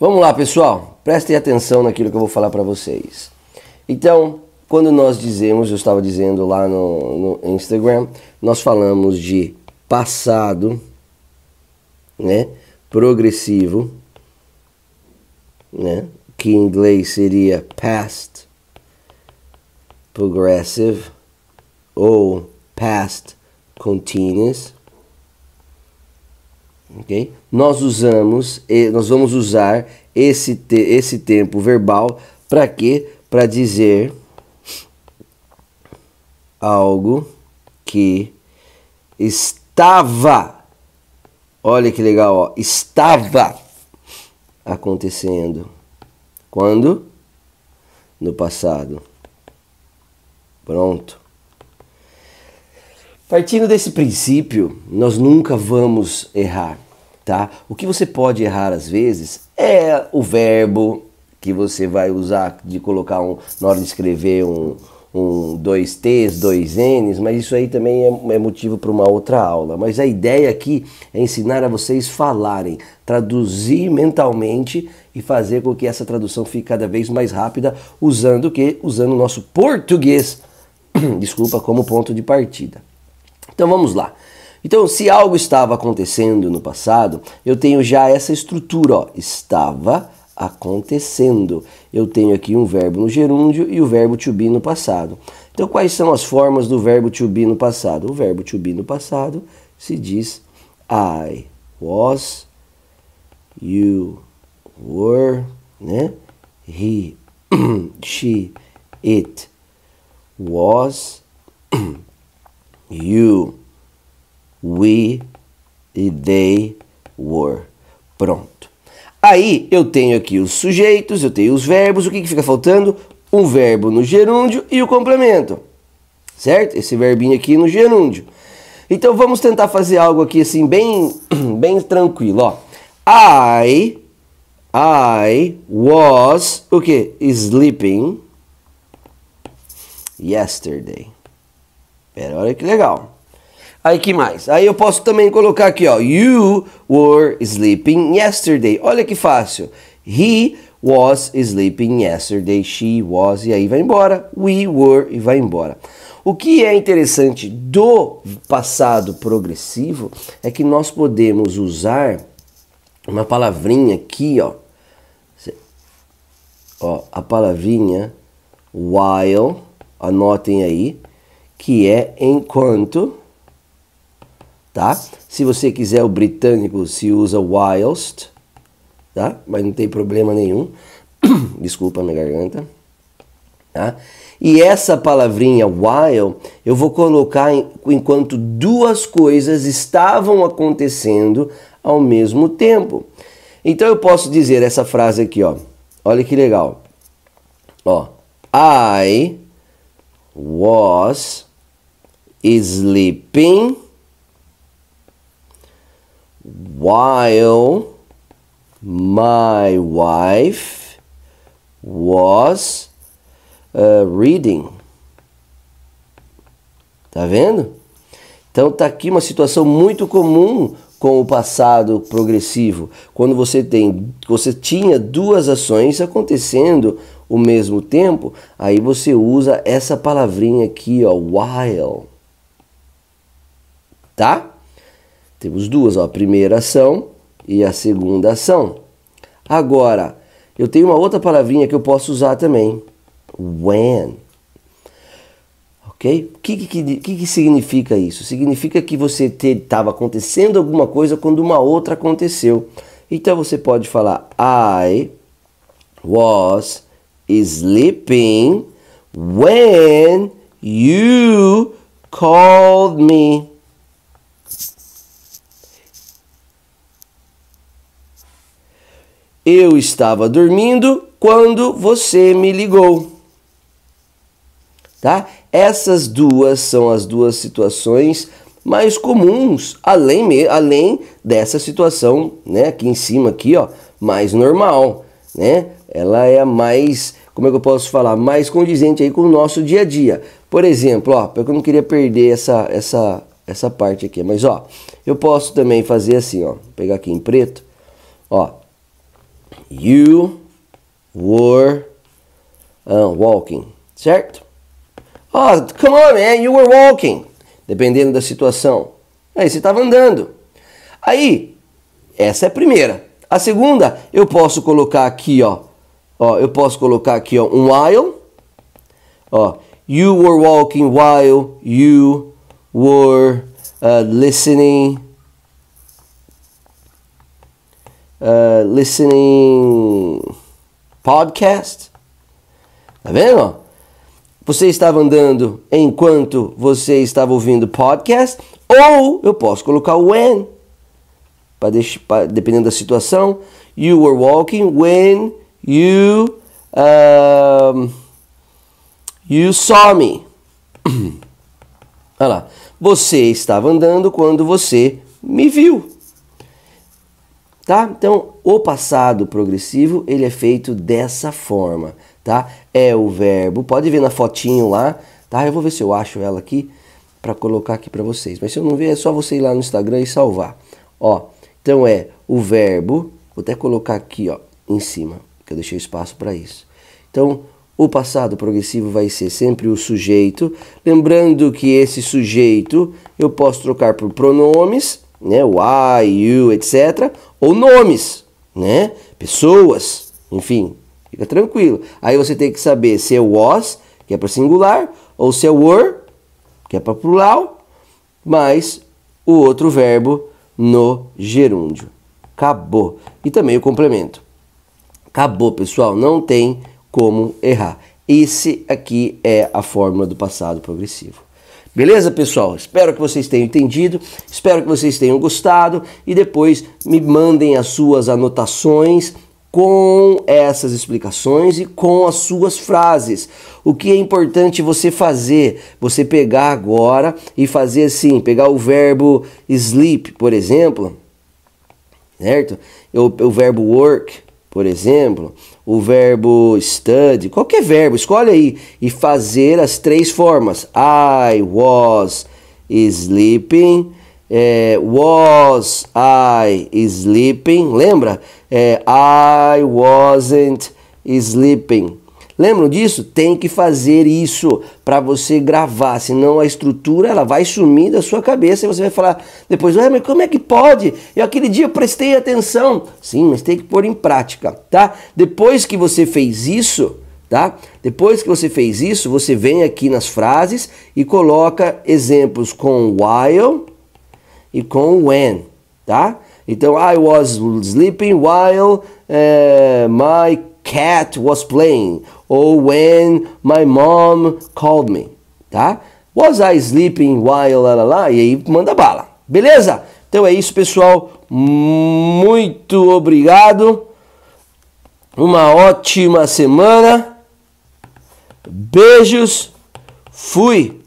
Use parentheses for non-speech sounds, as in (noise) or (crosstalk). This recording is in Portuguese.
Vamos lá, pessoal, prestem atenção naquilo que eu vou falar para vocês. Então, quando nós dizemos, eu estava dizendo lá no, no Instagram, nós falamos de passado, né? Progressivo, né? Que em inglês seria past progressive ou past continuous, ok? nós usamos, nós vamos usar esse, te, esse tempo verbal para quê? Para dizer algo que estava. Olha que legal, ó, estava acontecendo. Quando? No passado. Pronto. Partindo desse princípio, nós nunca vamos errar tá? O que você pode errar às vezes é o verbo que você vai usar de colocar um, na hora de escrever um, um dois T's, dois N's, mas isso aí também é, é motivo para uma outra aula. Mas a ideia aqui é ensinar a vocês falarem, traduzir mentalmente e fazer com que essa tradução fique cada vez mais rápida, usando o que? Usando o nosso português, (coughs) desculpa, como ponto de partida. Então vamos lá. Então, se algo estava acontecendo no passado, eu tenho já essa estrutura, ó, estava acontecendo. Eu tenho aqui um verbo no gerúndio e o verbo to be no passado. Então, quais são as formas do verbo to be no passado? O verbo to be no passado se diz I was, you were, né? He, (clears throat) she, it was, (clears throat) you we e they were. Pronto. Aí eu tenho aqui os sujeitos, eu tenho os verbos, o que, que fica faltando? Um verbo no gerúndio e o complemento, certo? Esse verbinho aqui no gerúndio. Então vamos tentar fazer algo aqui assim bem, (clears throat) bem tranquilo, ó. I, I was, o que? Sleeping yesterday. Pera, olha que legal. Aí que mais? Aí eu posso também colocar aqui, ó. You were sleeping yesterday. Olha que fácil. He was sleeping yesterday. She was. E aí vai embora. We were. E vai embora. O que é interessante do passado progressivo é que nós podemos usar uma palavrinha aqui, ó. ó a palavrinha while, anotem aí, que é enquanto tá? Se você quiser o britânico, se usa whilst, tá? Mas não tem problema nenhum. (coughs) Desculpa minha garganta, tá? E essa palavrinha while eu vou colocar em, enquanto duas coisas estavam acontecendo ao mesmo tempo. Então eu posso dizer essa frase aqui, ó. Olha que legal. Ó, I was sleeping while my wife was uh, reading. Tá vendo? Então tá aqui uma situação muito comum com o passado progressivo, quando você tem, você tinha duas ações acontecendo ao mesmo tempo, aí você usa essa palavrinha aqui, ó, while. Tá? Temos duas, ó, a primeira ação e a segunda ação. Agora, eu tenho uma outra palavrinha que eu posso usar também. When. Ok? O que, que, que, que significa isso? Significa que você estava acontecendo alguma coisa quando uma outra aconteceu. Então você pode falar I was sleeping when you called me. Eu estava dormindo quando você me ligou. Tá? Essas duas são as duas situações mais comuns, além, além dessa situação, né, aqui em cima aqui, ó, mais normal, né? Ela é a mais, como é que eu posso falar, mais condizente aí com o nosso dia a dia. Por exemplo, ó, porque eu não queria perder essa essa essa parte aqui, mas ó, eu posso também fazer assim, ó, pegar aqui em preto, ó, You were uh, walking, certo? Oh, come on, man, you were walking. Dependendo da situação. Aí você estava andando. Aí, essa é a primeira. A segunda, eu posso colocar aqui, ó. ó eu posso colocar aqui, ó, um while. Ó, you were walking while you were uh, listening Uh, listening podcast. Tá vendo? Você estava andando enquanto você estava ouvindo podcast, ou eu posso colocar o when, pra deixar, pra, dependendo da situação. You were walking when you um, you saw me. (coughs) Olha lá. Você estava andando quando você me viu tá? Então, o passado progressivo, ele é feito dessa forma, tá? É o verbo, pode ver na fotinho lá, tá? Eu vou ver se eu acho ela aqui para colocar aqui para vocês. Mas se eu não ver, é só você ir lá no Instagram e salvar. Ó, então é o verbo, vou até colocar aqui, ó, em cima, que eu deixei espaço para isso. Então, o passado progressivo vai ser sempre o sujeito. Lembrando que esse sujeito eu posso trocar por pronomes né? O I, you, etc. Ou nomes, né? Pessoas, enfim, fica tranquilo. Aí você tem que saber se é was, que é para singular, ou se é were, que é para plural, mais o outro verbo no gerúndio. Acabou. E também o complemento. Acabou, pessoal, não tem como errar. Esse aqui é a fórmula do passado progressivo. Beleza, pessoal? Espero que vocês tenham entendido, espero que vocês tenham gostado e depois me mandem as suas anotações com essas explicações e com as suas frases. O que é importante você fazer? Você pegar agora e fazer assim, pegar o verbo sleep, por exemplo, certo? O, o verbo work, por exemplo, o verbo study, qualquer verbo, escolhe aí e fazer as três formas. I was sleeping, é, was I sleeping, lembra? É, I wasn't sleeping. Lembram disso? Tem que fazer isso para você gravar, senão a estrutura ela vai sumir da sua cabeça e você vai falar depois, ué, mas como é que pode? Eu aquele dia prestei atenção. Sim, mas tem que pôr em prática, tá? Depois que você fez isso, tá? Depois que você fez isso, você vem aqui nas frases e coloca exemplos com while e com when, tá? Então, I was sleeping while uh, my cat was playing. Ou when my mom called me. Tá? Was I sleeping while lá, lá, E aí manda bala. Beleza? Então é isso, pessoal. Muito obrigado. Uma ótima semana. Beijos. Fui.